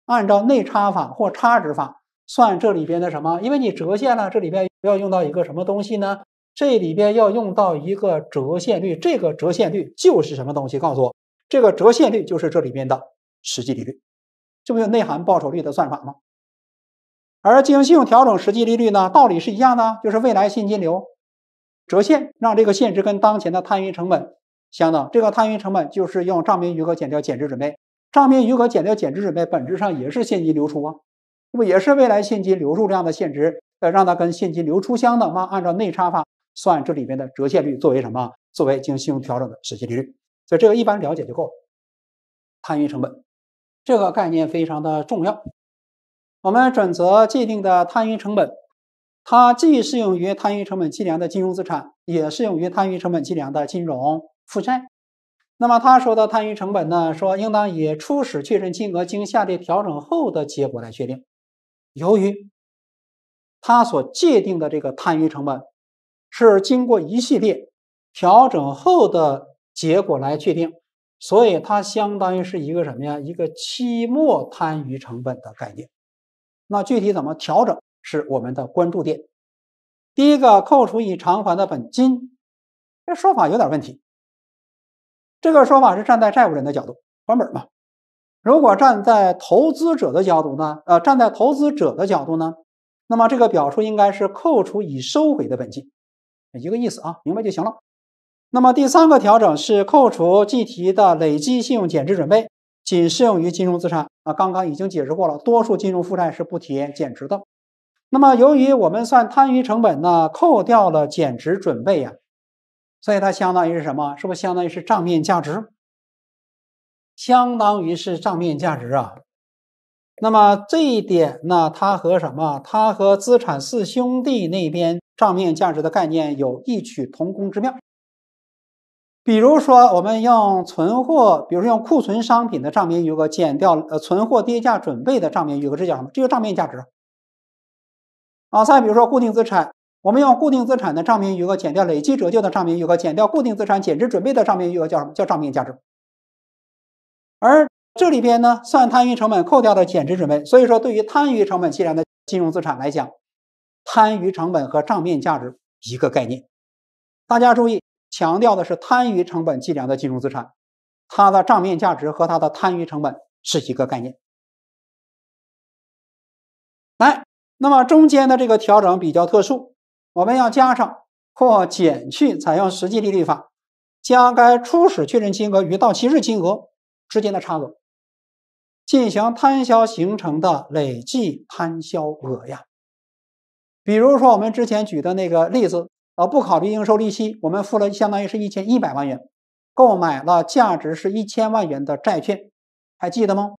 Speaker 1: 按照内差法或差值法算，这里边的什么？因为你折现了，这里边要用到一个什么东西呢？这里边要用到一个折现率。这个折现率就是什么东西？告诉我，这个折现率就是这里边的实际利率。这不就内涵报酬率的算法吗？而进行信用调整实际利率呢，道理是一样的，就是未来现金流折现，让这个现值跟当前的摊余成本。相等，这个摊余成本就是用账面余额减掉减值准备，账面余额减掉减值准备本质上也是现金流出啊，不也是未来现金流入量的现值？呃，让它跟现金流出相等，吗？按照内差法算这里边的折现率作为什么？作为进行信用调整的实际利率。所以这个一般了解就够了。摊余成本这个概念非常的重要，我们准则界定的摊余成本，它既适用于摊余成本计量的金融资产，也适用于摊余成本计量的金融。负债，那么他说的摊余成本呢？说应当以初始确认金额经下列调整后的结果来确定。由于他所界定的这个摊余成本是经过一系列调整后的结果来确定，所以它相当于是一个什么呀？一个期末摊余成本的概念。那具体怎么调整是我们的关注点。第一个扣除已偿还的本金，这说法有点问题。这个说法是站在债务人的角度，还本嘛。如果站在投资者的角度呢？呃，站在投资者的角度呢，那么这个表述应该是扣除已收回的本金，一个意思啊，明白就行了。那么第三个调整是扣除计提的累计信用减值准备，仅适用于金融资产啊。刚刚已经解释过了，多数金融负债是不体减值的。那么由于我们算摊余成本呢，扣掉了减值准备呀。所以它相当于是什么？是不是相当于是账面价值？相当于是账面价值啊。那么这一点呢，它和什么？它和资产四兄弟那边账面价值的概念有异曲同工之妙。比如说，我们用存货，比如说用库存商品的账面余额减掉呃存货跌价准备的账面余额，这叫什么？这个账面价值啊，再比如说固定资产。我们用固定资产的账面余额减掉累计折旧的账面余额，减掉固定资产减值准备的账面余额，叫什么叫账面价值？而这里边呢，算摊余成本扣掉的减值准备。所以说，对于摊余成本计量的金融资产来讲，摊余成本和账面价值一个概念。大家注意，强调的是摊余成本计量的金融资产，它的账面价值和它的摊余成本是一个概念。来，那么中间的这个调整比较特殊。我们要加上或减去采用实际利率法，将该初始确认金额与到期日金额之间的差额，进行摊销形成的累计摊销额呀。比如说我们之前举的那个例子，呃，不考虑应收利息，我们付了相当于是一千一百万元，购买了价值是一千万元的债券，还记得吗？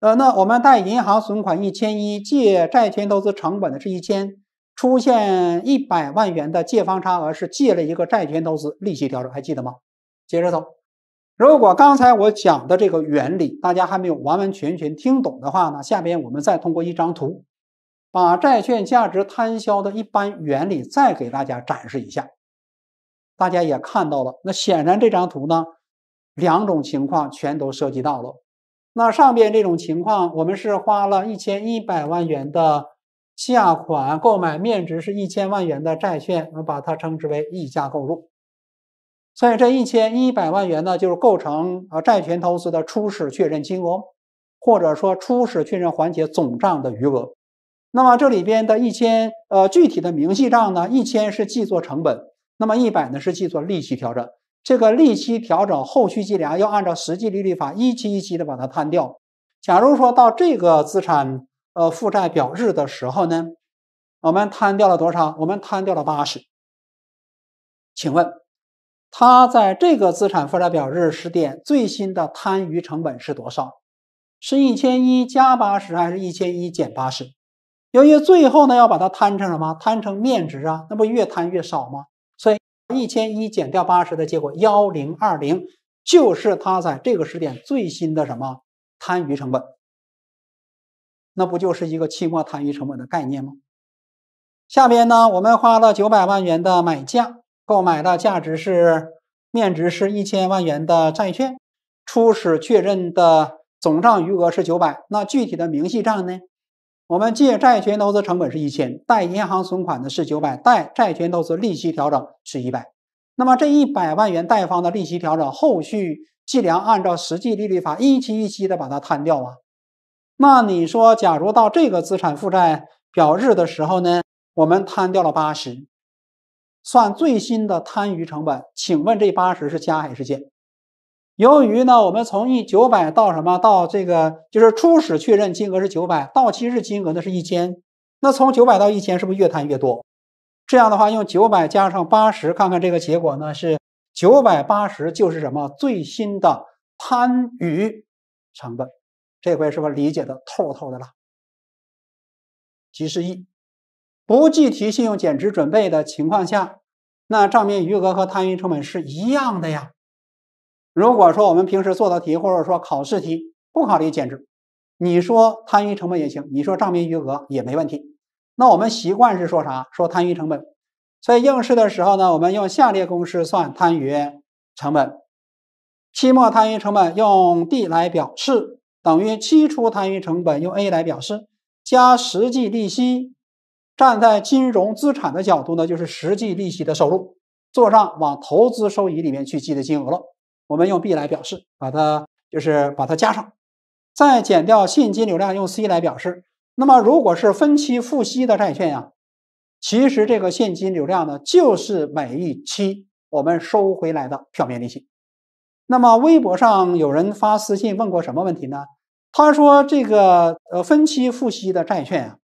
Speaker 1: 呃，那我们贷银行存款一千一，借债券投资成本的是一千。出现一百万元的借方差额是借了一个债权投资利息调整，还记得吗？接着走。如果刚才我讲的这个原理大家还没有完完全全听懂的话呢，下边我们再通过一张图，把债券价值摊销的一般原理再给大家展示一下。大家也看到了，那显然这张图呢，两种情况全都涉及到了。那上边这种情况，我们是花了一千一百万元的。价款购买面值是一千万元的债券，我们把它称之为溢价购入。所以这一千一百万元呢，就是构成啊债权投资的初始确认金额，或者说初始确认环节总账的余额。那么这里边的一千呃具体的明细账呢，一千是记作成本，那么一百呢是记作利息调整。这个利息调整后续计量要按照实际利率法一期一期的把它摊掉。假如说到这个资产。呃，负债表日的时候呢，我们摊掉了多少？我们摊掉了八十。请问，它在这个资产负债表日时点最新的摊余成本是多少？是一千一加八十还是一千一减八十？由于最后呢要把它摊成什么？摊成面值啊？那不越摊越少吗？所以一千一减掉八十的结果幺零二零，就是它在这个时点最新的什么摊余成本？那不就是一个期末摊余成本的概念吗？下边呢，我们花了九百万元的买价购买的价值是面值是一千万元的债券，初始确认的总账余额是九百。那具体的明细账呢？我们借债权投资成本是一千，贷银行存款的是九百，贷债权投资利息调整是一百。那么这一百万元贷方的利息调整，后续计量按照实际利率法一期一期的把它摊掉啊。那你说，假如到这个资产负债表日的时候呢，我们摊掉了八十，算最新的摊余成本。请问这八十是加还是减？由于呢，我们从一九百到什么到这个就是初始确认金额是九百，到期日金额呢是一千，那从九百到一千是不是越摊越多？这样的话，用九百加上八十，看看这个结果呢是九百八十，就是什么最新的摊余成本。这回是不是理解的透透的了？提示一：不计提信用减值准备的情况下，那账面余额和摊余成本是一样的呀。如果说我们平时做的题或者说考试题不考虑减值，你说摊余成本也行，你说账面余额也没问题。那我们习惯是说啥？说摊余成本。所以应试的时候呢，我们用下列公式算摊余成本。期末摊余成本用 D 来表示。等于期初摊余成本用 A 来表示，加实际利息，站在金融资产的角度呢，就是实际利息的收入，做上往投资收益里面去记的金额了。我们用 B 来表示，把它就是把它加上，再减掉现金流量用 C 来表示。那么如果是分期付息的债券呀，其实这个现金流量呢，就是每一期我们收回来的票面利息。那么微博上有人发私信问过什么问题呢？他说：“这个呃，分期付息的债券啊，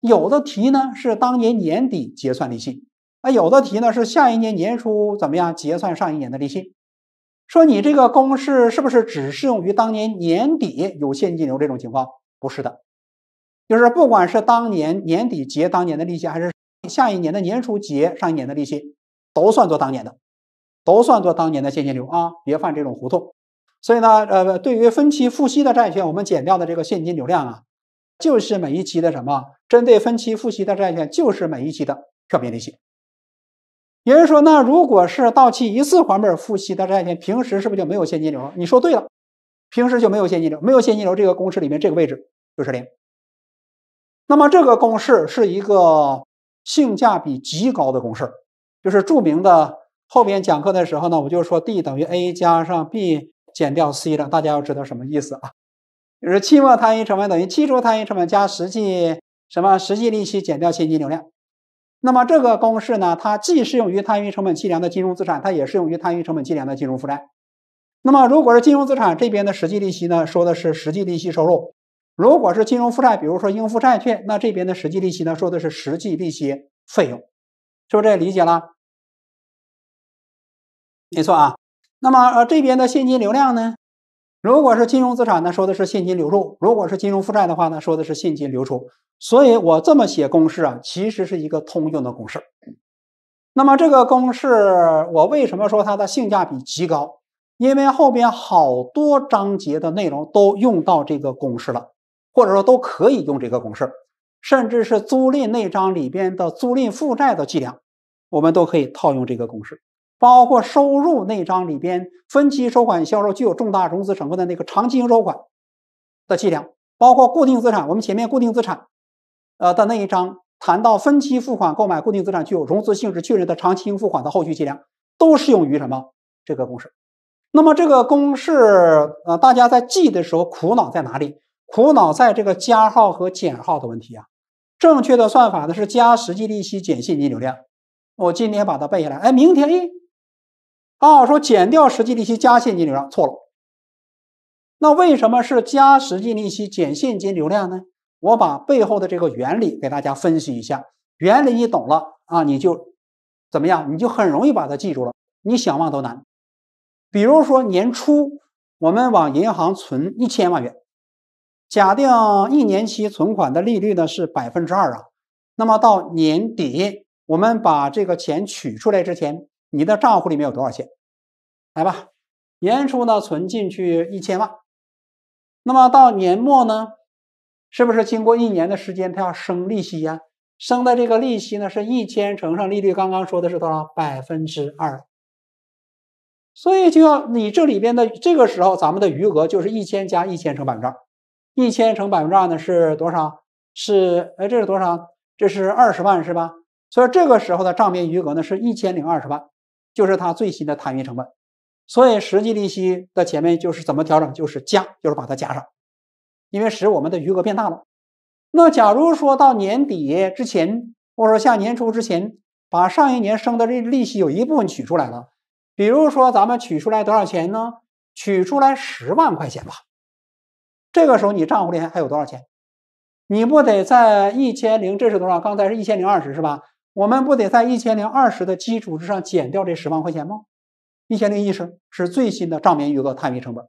Speaker 1: 有的题呢是当年年底结算利息，啊，有的题呢是下一年年初怎么样结算上一年的利息？说你这个公式是不是只适用于当年年底有现金流这种情况？不是的，就是不管是当年年底结当年的利息，还是下一年的年初结上一年的利息，都算作当年的，都算作当年的现金流啊！别犯这种糊涂。”所以呢，呃，对于分期付息的债券，我们减掉的这个现金流量啊，就是每一期的什么？针对分期付息的债券，就是每一期的票面利息。也就是说，那如果是到期一次还本付息的债券，平时是不是就没有现金流？你说对了，平时就没有现金流，没有现金流，这个公式里面这个位置就是零。那么这个公式是一个性价比极高的公式，就是著名的。后边讲课的时候呢，我就说 D 等于 A 加上 B。减掉 C 了，大家要知道什么意思啊？就是期末摊余成本等于期初摊余成本加实际什么实际利息减掉现金流量。那么这个公式呢，它既适用于摊余成本计量的金融资产，它也适用于摊余成本计量的金融负债。那么如果是金融资产这边的实际利息呢，说的是实际利息收入；如果是金融负债，比如说应付债券，那这边的实际利息呢，说的是实际利息费用，是不是这理解了？没错啊。那么，呃，这边的现金流量呢？如果是金融资产呢，说的是现金流入；如果是金融负债的话呢，说的是现金流出。所以我这么写公式啊，其实是一个通用的公式。那么这个公式，我为什么说它的性价比极高？因为后边好多章节的内容都用到这个公式了，或者说都可以用这个公式，甚至是租赁那章里边的租赁负债的计量，我们都可以套用这个公式。包括收入那张里边，分期收款销售具有重大融资成分的那个长期应收款的计量，包括固定资产，我们前面固定资产，呃的那一章谈到分期付款购买固定资产具有融资性质确认的长期应付款的后续计量，都适用于什么这个公式？那么这个公式，呃，大家在记的时候苦恼在哪里？苦恼在这个加号和减号的问题啊。正确的算法呢是加实际利息减现金流量。我今天把它背下来，哎，明天哎。啊，说减掉实际利息加现金流量错了。那为什么是加实际利息减现金流量呢？我把背后的这个原理给大家分析一下，原理你懂了啊，你就怎么样，你就很容易把它记住了，你想忘都难。比如说年初我们往银行存一千万元，假定一年期存款的利率呢是百分之二啊，那么到年底我们把这个钱取出来之前。你的账户里面有多少钱？来吧，年初呢存进去一千万，那么到年末呢，是不是经过一年的时间，它要生利息呀？生的这个利息呢是一千乘上利率，刚刚说的是多少？百分之二，所以就要你这里边的这个时候，咱们的余额就是一千加一千乘百分之二，一千乘百分之二呢是多少？是哎这是多少？这是二十万是吧？所以这个时候的账面余额呢是一千零二十万。就是它最新的摊余成本，所以实际利息的前面就是怎么调整，就是加，就是把它加上，因为使我们的余额变大了。那假如说到年底之前，或者说下年初之前，把上一年生的这利息有一部分取出来了，比如说咱们取出来多少钱呢？取出来十万块钱吧。这个时候你账户里还还有多少钱？你不得在一千零，这是多少？刚才是一千零二十是吧？我们不得在一千零二十的基础之上减掉这十万块钱吗？一千零一十是最新的账面余额摊余成本，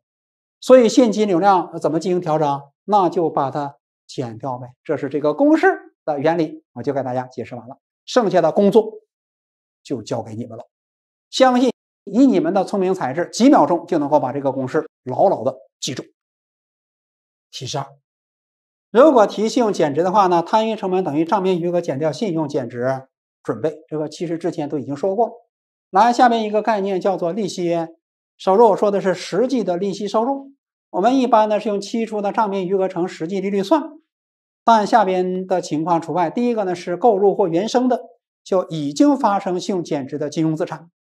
Speaker 1: 所以现金流量怎么进行调整？那就把它减掉呗。这是这个公式的原理，我就给大家解释完了。剩下的工作就交给你们了。相信以你们的聪明才智，几秒钟就能够把这个公式牢牢的记住。提示：如果提信用减值的话呢，摊余成本等于账面余额减掉信用减值。准备这个其实之前都已经说过。来，下面一个概念叫做利息收入，说的是实际的利息收入。我们一般呢是用期初的账面余额乘实际利率算，但下边的情况除外。第一个呢是购入或原生的就已经发生信用减值的金融资产，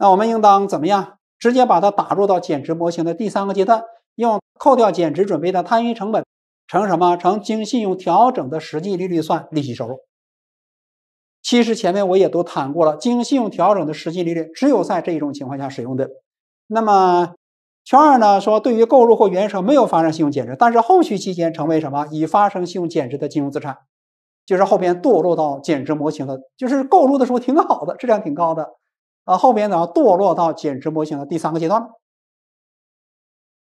Speaker 1: 那我们应当怎么样？直接把它打入到减值模型的第三个阶段，用扣掉减值准备的摊余成本乘什么？乘经信用调整的实际利率算利息收入。其实前面我也都谈过了，经信用调整的实际利率只有在这一种情况下使用的。那么，圈二呢说，对于购入或原生没有发生信用减值，但是后续期间成为什么已发生信用减值的金融资产，就是后边堕落到减值模型了。就是购入的时候挺好的，质量挺高的，啊，后边呢堕落到减值模型的第三个阶段了。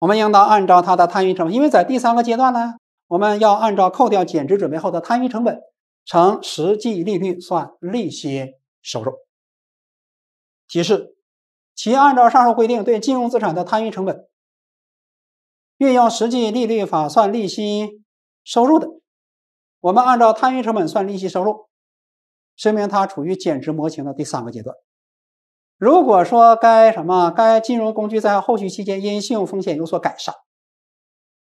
Speaker 1: 我们应当按照它的摊余成本，因为在第三个阶段呢，我们要按照扣掉减值准备后的摊余成本。乘实际利率算利息收入。提示：其按照上述规定对金融资产的摊余成本运用实际利率法算利息收入的，我们按照摊余成本算利息收入，说明它处于减值模型的第三个阶段。如果说该什么该金融工具在后续期间因信用风险有所改善，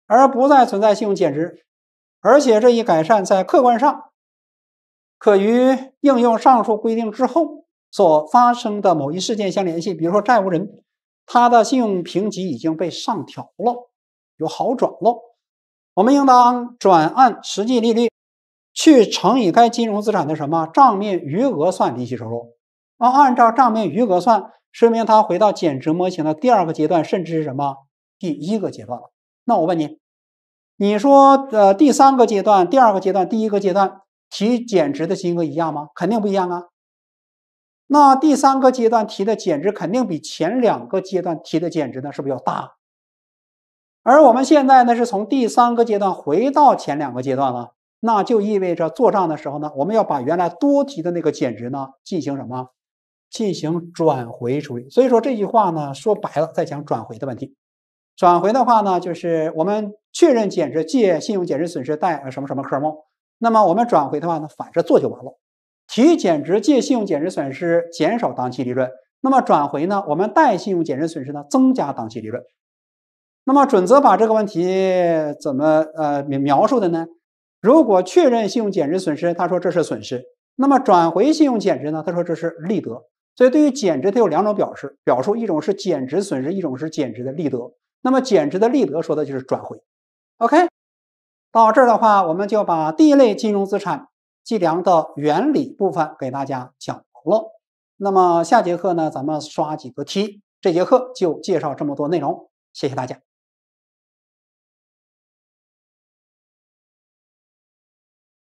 Speaker 1: 而不再存在信用减值，而且这一改善在客观上。可与应用上述规定之后所发生的某一事件相联系，比如说债务人他的信用评级已经被上调了，有好转了，我们应当转按实际利率去乘以该金融资产的什么账面余额算利息收入。啊，按照账面余额算，说明他回到减值模型的第二个阶段，甚至是什么第一个阶段了？那我问你，你说呃第三个阶段、第二个阶段、第一个阶段？提减值的金额一样吗？肯定不一样啊。那第三个阶段提的减值肯定比前两个阶段提的减值呢是不是要大。而我们现在呢是从第三个阶段回到前两个阶段了，那就意味着做账的时候呢，我们要把原来多提的那个减值呢进行什么进行转回处理。所以说这句话呢说白了在讲转回的问题。转回的话呢就是我们确认减值借信用减值损失贷呃什么什么科目。那么我们转回的话呢，反着做就完了，提减值借信用减值损失，减少当期利润。那么转回呢，我们贷信用减值损失呢，增加当期利润。那么准则把这个问题怎么呃描述的呢？如果确认信用减值损失，他说这是损失。那么转回信用减值呢，他说这是利得。所以对于减值，它有两种表示表述，一种是减值损失，一种是减值的利得。那么减值的利得说的就是转回。OK。到这儿的话，我们就把第一类金融资产计量的原理部分给大家讲完了。那么下节课呢，咱们刷几个题。这节课就介绍这么多内容，谢谢大家。